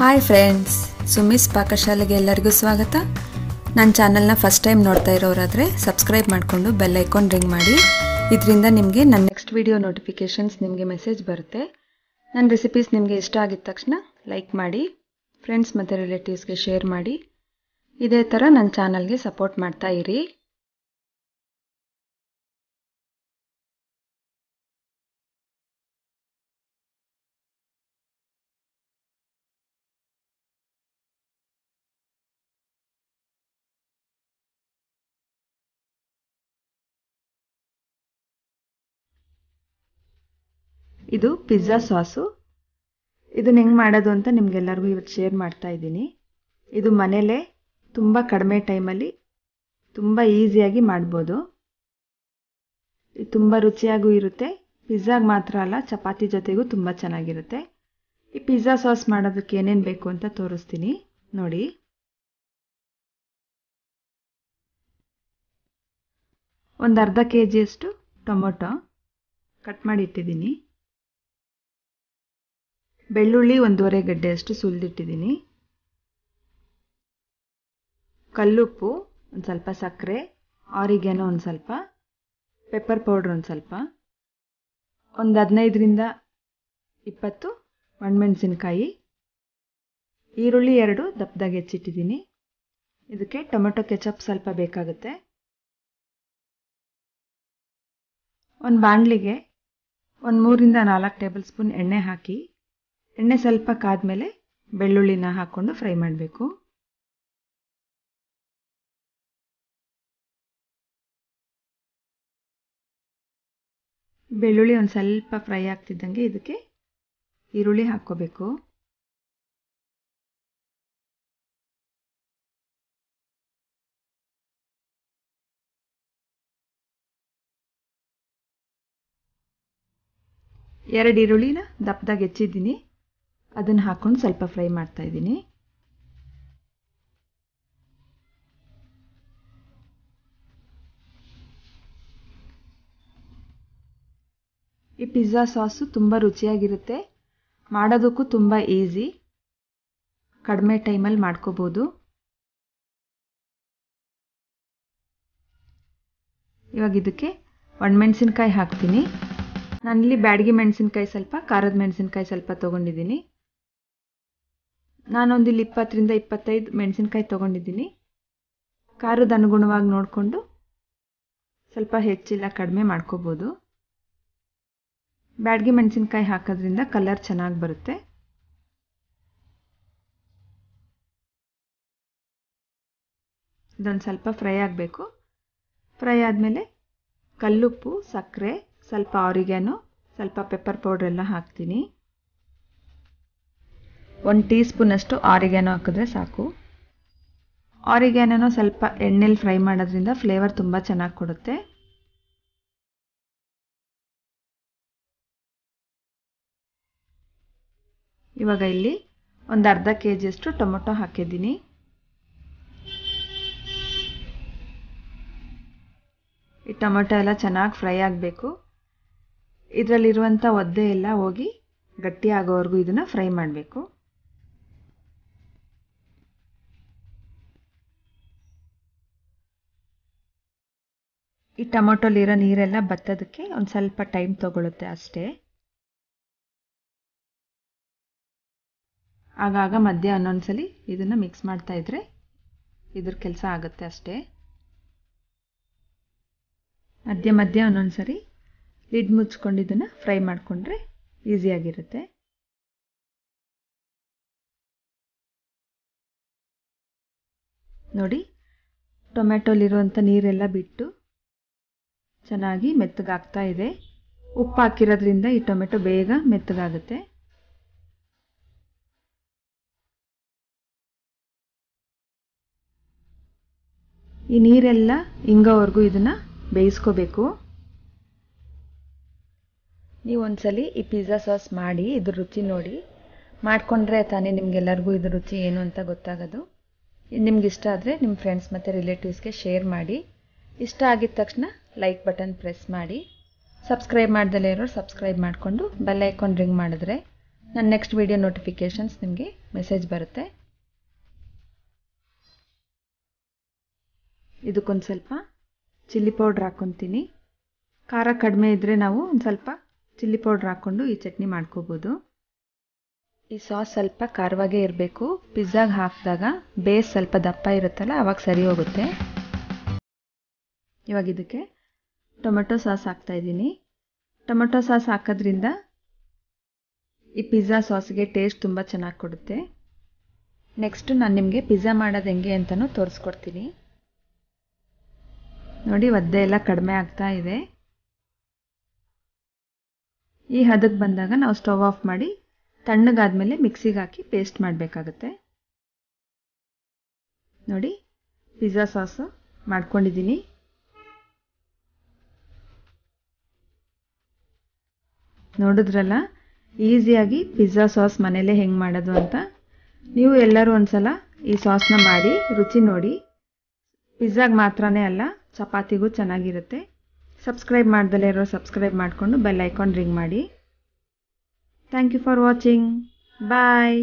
hi friends ಸುಮಿಸ್ ಪಾಕಶಾಲೆಗೆ ಎಲ್ಲರಿಗೂ ಸ್ವಾಗತ ನನ್ನ ಚಾನಲ್ನ ಫಸ್ಟ್ ಟೈಮ್ ನೋಡ್ತಾ ಇರೋರಾದರೆ ಸಬ್ಸ್ಕ್ರೈಬ್ ಮಾಡಿಕೊಂಡು ಬೆಲ್ ಐಕಾನ್ ರಿಂಗ್ ಮಾಡಿ ಇದರಿಂದ ನಿಮಗೆ ನನ್ನ ನೆಕ್ಸ್ಟ್ ವಿಡಿಯೋ ನೋಟಿಫಿಕೇಷನ್ಸ್ ನಿಮಗೆ ಮೆಸೇಜ್ ಬರುತ್ತೆ ನನ್ನ ರೆಸಿಪೀಸ್ ನಿಮಗೆ ಇಷ್ಟ ಆಗಿದ ತಕ್ಷಣ ಲೈಕ್ ಮಾಡಿ ಫ್ರೆಂಡ್ಸ್ ಮತ್ತು ರಿಲೇಟಿವ್ಸ್ಗೆ ಶೇರ್ ಮಾಡಿ ಇದೇ ಥರ ನನ್ನ ಚಾನಲ್ಗೆ ಸಪೋರ್ಟ್ ಮಾಡ್ತಾ ಇರಿ ಇದು ಪಿಜ್ಜಾ ಸಾಸು ಇದನ್ನ ಹೆಂಗೆ ಮಾಡೋದು ಅಂತ ನಿಮಗೆಲ್ಲರಿಗೂ ಇವತ್ತು ಶೇರ್ ಮಾಡ್ತಾ ಇದ್ದೀನಿ ಇದು ಮನೇಲೇ ತುಂಬ ಕಡಿಮೆ ಟೈಮಲ್ಲಿ ತುಂಬ ಈಸಿಯಾಗಿ ಮಾಡ್ಬೋದು ಇದು ತುಂಬ ರುಚಿಯಾಗೂ ಇರುತ್ತೆ ಪಿಜ್ಜಾಗೆ ಮಾತ್ರ ಅಲ್ಲ ಚಪಾತಿ ಜೊತೆಗೂ ತುಂಬ ಚೆನ್ನಾಗಿರುತ್ತೆ ಈ ಪಿಜ್ಜಾ ಸಾಸ್ ಮಾಡೋದಕ್ಕೆ ಏನೇನು ಬೇಕು ಅಂತ ತೋರಿಸ್ತೀನಿ ನೋಡಿ ಒಂದು ಅರ್ಧ ಕೆ ಜಿಯಷ್ಟು ಟೊಮೊಟೊ ಕಟ್ ಮಾಡಿ ಇಟ್ಟಿದ್ದೀನಿ ಬೆಳ್ಳುಳ್ಳಿ ಒಂದೂವರೆ ಗಡ್ಡೆಯಷ್ಟು ಸುಲಿದಿಟ್ಟಿದ್ದೀನಿ ಕಲ್ಲುಪ್ಪು ಒಂದು ಸ್ವಲ್ಪ ಸಕ್ಕರೆ ಆರಿಗೆನೋ ಒಂದು ಸ್ವಲ್ಪ ಪೆಪ್ಪರ್ ಪೌಡ್ರ್ ಒಂದು ಸ್ವಲ್ಪ ಒಂದು ಹದಿನೈದರಿಂದ ಇಪ್ಪತ್ತು ಒಣಮೆಣಸಿನ್ಕಾಯಿ ಈರುಳ್ಳಿ ಎರಡು ದಪ್ಪದಾಗಿ ಹೆಚ್ಚಿಟ್ಟಿದ್ದೀನಿ ಇದಕ್ಕೆ ಟೊಮೆಟೊ ಕೆಚಪ್ ಸ್ವಲ್ಪ ಬೇಕಾಗುತ್ತೆ ಒಂದು ಬಾಣಲಿಗೆ ಒಂದು ಮೂರಿಂದ ನಾಲ್ಕು ಟೇಬಲ್ ಸ್ಪೂನ್ ಎಣ್ಣೆ ಹಾಕಿ ಎಣ್ಣೆ ಸ್ವಲ್ಪ ಕಾದ್ಮೇಲೆ ಬೆಳ್ಳುಳ್ಳಿನ ಹಾಕ್ಕೊಂಡು ಫ್ರೈ ಮಾಡಬೇಕು ಬೆಳ್ಳುಳ್ಳಿ ಒಂದು ಸ್ವಲ್ಪ ಫ್ರೈ ಆಗ್ತಿದ್ದಂಗೆ ಇದಕ್ಕೆ ಈರುಳ್ಳಿ ಹಾಕ್ಕೋಬೇಕು ಎರಡು ಈರುಳ್ಳಿನ ದಪ್ಪದಾಗ ಹೆಚ್ಚಿದ್ದೀನಿ ಅದನ್ನು ಹಾಕ್ಕೊಂಡು ಸ್ವಲ್ಪ ಫ್ರೈ ಮಾಡ್ತಾ ಇದ್ದೀನಿ ಈ ಪಿಜ್ಜಾ ಸಾಸು ತುಂಬ ರುಚಿಯಾಗಿರುತ್ತೆ ಮಾಡೋದಕ್ಕೂ ತುಂಬ ಈಸಿ ಕಡಿಮೆ ಟೈಮಲ್ಲಿ ಮಾಡ್ಕೋಬೋದು ಇವಾಗ ಇದಕ್ಕೆ ಒಣಮೆಣಸಿನ್ಕಾಯಿ ಹಾಕ್ತೀನಿ ನಾನಿಲ್ಲಿ ಬ್ಯಾಡಗಿ ಮೆಣಸಿನ್ಕಾಯಿ ಸ್ವಲ್ಪ ಖಾರದ ಮೆಣಸಿನ್ಕಾಯಿ ಸ್ವಲ್ಪ ತೊಗೊಂಡಿದ್ದೀನಿ ನಾನೊಂದು ಇಲ್ಲಿ ಇಪ್ಪತ್ತರಿಂದ ಇಪ್ಪತ್ತೈದು ಮೆಣಸಿನ್ಕಾಯಿ ತೊಗೊಂಡಿದ್ದೀನಿ ಖಾರದ ಅನುಗುಣವಾಗಿ ನೋಡಿಕೊಂಡು ಸ್ವಲ್ಪ ಹೆಚ್ಚಿಲ್ಲ ಕಡಿಮೆ ಮಾಡ್ಕೋಬೋದು ಬ್ಯಾಡ್ಗೆ ಮೆಣಸಿನ್ಕಾಯಿ ಹಾಕೋದ್ರಿಂದ ಕಲರ್ ಚೆನ್ನಾಗಿ ಬರುತ್ತೆ ಇದೊಂದು ಸ್ವಲ್ಪ ಫ್ರೈ ಆಗಬೇಕು ಫ್ರೈ ಆದಮೇಲೆ ಕಲ್ಲುಪ್ಪು ಸಕ್ಕರೆ ಸ್ವಲ್ಪ ಅವರಿಗೆನೂ ಸ್ವಲ್ಪ ಪೆಪ್ಪರ್ ಪೌಡ್ರೆಲ್ಲ ಹಾಕ್ತೀನಿ ಒಂದು ಟೀ ಸ್ಪೂನಷ್ಟು ಆರಿಗ್ಯಾನೋ ಹಾಕಿದ್ರೆ ಸಾಕು ಆರಿಗ್ಯಾನೋ ಸ್ವಲ್ಪ ಎಣ್ಣೆಲಿ ಫ್ರೈ ಮಾಡೋದ್ರಿಂದ ಫ್ಲೇವರ್ ತುಂಬ ಚೆನ್ನಾಗಿ ಕೊಡುತ್ತೆ ಇವಾಗ ಇಲ್ಲಿ ಒಂದು ಅರ್ಧ ಕೆ ಜಿಯಷ್ಟು ಟೊಮೊಟೊ ಹಾಕಿದ್ದೀನಿ ಈ ಟೊಮೊಟೊ ಎಲ್ಲ ಚೆನ್ನಾಗಿ ಫ್ರೈ ಆಗಬೇಕು ಇದರಲ್ಲಿರುವಂಥ ಒದ್ದೆ ಎಲ್ಲ ಹೋಗಿ ಗಟ್ಟಿಯಾಗೋವರೆಗೂ ಇದನ್ನು ಫ್ರೈ ಮಾಡಬೇಕು ಟೊಮೊಟೊಲಿರೋ ನೀರೆಲ್ಲ ಬತ್ತೋದಕ್ಕೆ ಒಂದು ಸ್ವಲ್ಪ ಟೈಮ್ ತೊಗೊಳುತ್ತೆ ಅಷ್ಟೇ ಆಗಾಗ ಮಧ್ಯ ಒಂದೊಂದ್ಸಲಿ ಇದನ್ನು ಮಿಕ್ಸ್ ಮಾಡ್ತಾ ಇದ್ರೆ ಇದ್ರ ಕೆಲಸ ಆಗುತ್ತೆ ಅಷ್ಟೇ ಮಧ್ಯ ಮಧ್ಯ ಒಂದೊಂದ್ಸರಿ ಲಿಡ್ ಮುಚ್ಕೊಂಡು ಇದನ್ನು ಫ್ರೈ ಮಾಡಿಕೊಂಡ್ರೆ ಈಸಿಯಾಗಿರುತ್ತೆ ನೋಡಿ ಟೊಮೆಟೊಲಿರುವಂಥ ನೀರೆಲ್ಲ ಬಿಟ್ಟು ಚೆನ್ನಾಗಿ ಮೆತ್ತಗಾಗ್ತಾ ಇದೆ ಉಪ್ಪು ಹಾಕಿರೋದ್ರಿಂದ ಈ ಟೊಮೆಟೊ ಬೇಗ ಮೆತ್ತಗಾಗುತ್ತೆ ಈ ನೀರೆಲ್ಲ ಹಿಂಗವರೆಗೂ ಇದನ್ನು ಬೇಯಿಸ್ಕೋಬೇಕು ನೀವು ಒಂದ್ಸಲಿ ಈ ಪಿಜ್ಜಾ ಸಾಸ್ ಮಾಡಿ ಇದ್ರ ರುಚಿ ನೋಡಿ ಮಾಡಿಕೊಂಡ್ರೆ ತಾನೇ ನಿಮಗೆಲ್ಲರಿಗೂ ಇದ್ರ ರುಚಿ ಏನು ಅಂತ ಗೊತ್ತಾಗೋದು ನಿಮ್ಗೆ ಇಷ್ಟ ಆದರೆ ನಿಮ್ಮ ಫ್ರೆಂಡ್ಸ್ ಮತ್ತು ರಿಲೇಟಿವ್ಸ್ಗೆ ಶೇರ್ ಮಾಡಿ ಇಷ್ಟ ಆಗಿದ ತಕ್ಷಣ ಲೈಕ್ ಬಟನ್ ಪ್ರೆಸ್ ಮಾಡಿ ಸಬ್ಸ್ಕ್ರೈಬ್ ಮಾಡ್ದಲೇ ಇರೋರು ಸಬ್ಸ್ಕ್ರೈಬ್ ಮಾಡಿಕೊಂಡು ಬೆಲ್ ಐಕಾನ್ ರಿಂಗ್ ಮಾಡಿದ್ರೆ ನನ್ನ ನೆಕ್ಸ್ಟ್ ವಿಡಿಯೋ ನೋಟಿಫಿಕೇಷನ್ಸ್ ನಿಮಗೆ ಮೆಸೇಜ್ ಬರುತ್ತೆ ಇದಕ್ಕೊಂದು ಸ್ವಲ್ಪ ಚಿಲ್ಲಿ ಪೌಡ್ರ್ ಹಾಕ್ಕೊತೀನಿ ಖಾರ ಕಡಿಮೆ ಇದ್ದರೆ ನಾವು ಒಂದು ಸ್ವಲ್ಪ ಚಿಲ್ಲಿ ಪೌಡ್ರ್ ಹಾಕ್ಕೊಂಡು ಈ ಚಟ್ನಿ ಮಾಡ್ಕೋಬೋದು ಈ ಸಾಸ್ ಸ್ವಲ್ಪ ಖಾರವಾಗೇ ಇರಬೇಕು ಪಿಜ್ಜಾಗೆ ಹಾಕಿದಾಗ ಬೇಸ್ ಸ್ವಲ್ಪ ದಪ್ಪ ಇರುತ್ತಲ್ಲ ಅವಾಗ ಸರಿ ಹೋಗುತ್ತೆ ಇವಾಗ ಇದಕ್ಕೆ ಟೊಮೆಟೊ ಸಾಸ್ ಇದ್ದೀನಿ ಟೊಮೆಟೊ ಸಾಸ್ ಹಾಕೋದ್ರಿಂದ ಈ ಪಿಜ್ಜಾ ಸಾಸ್ಗೆ ಟೇಸ್ಟ್ ತುಂಬ ಚೆನ್ನಾಗಿ ಕೊಡುತ್ತೆ ನೆಕ್ಸ್ಟು ನಾನು ನಿಮಗೆ ಪಿಜ್ಜಾ ಮಾಡೋದು ಹೆಂಗೆ ಅಂತಲೂ ತೋರಿಸ್ಕೊಡ್ತೀನಿ ನೋಡಿ ಒದ್ದೆ ಎಲ್ಲ ಕಡಿಮೆ ಆಗ್ತಾ ಇದೆ ಈ ಹದಕ್ಕೆ ಬಂದಾಗ ನಾವು ಸ್ಟವ್ ಆಫ್ ಮಾಡಿ ತಣ್ಣಗಾದಮೇಲೆ ಮಿಕ್ಸಿಗೆ ಹಾಕಿ ಪೇಸ್ಟ್ ಮಾಡಬೇಕಾಗುತ್ತೆ ನೋಡಿ ಪಿಜ್ಜಾ ಸಾಸು ಮಾಡ್ಕೊಂಡಿದ್ದೀನಿ ನೋಡಿದ್ರಲ್ಲ ಈಸಿಯಾಗಿ ಪಿಜ್ಜಾ ಸಾಸ್ ಮನೇಲೇ ಹೆಂಗೆ ಮಾಡೋದು ಅಂತ ನೀವು ಎಲ್ಲರೂ ಒಂದ್ಸಲ ಈ ಸಾಸ್ನ ಮಾಡಿ ರುಚಿ ನೋಡಿ ಪಿಜ್ಜಾಗೆ ಮಾತ್ರನೇ ಅಲ್ಲ ಚಪಾತಿಗೂ ಚೆನ್ನಾಗಿರುತ್ತೆ ಸಬ್ಸ್ಕ್ರೈಬ್ ಮಾಡ್ದಲೇ ಇರೋ ಸಬ್ಸ್ಕ್ರೈಬ್ ಮಾಡಿಕೊಂಡು ಬೆಲ್ ಐಕಾನ್ ರಿಂಗ್ ಮಾಡಿ thank you for watching bye